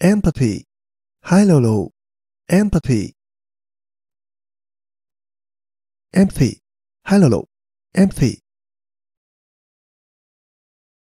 empathy. Hi Lolo, empathy. Empathy. Hi Lolo, empathy.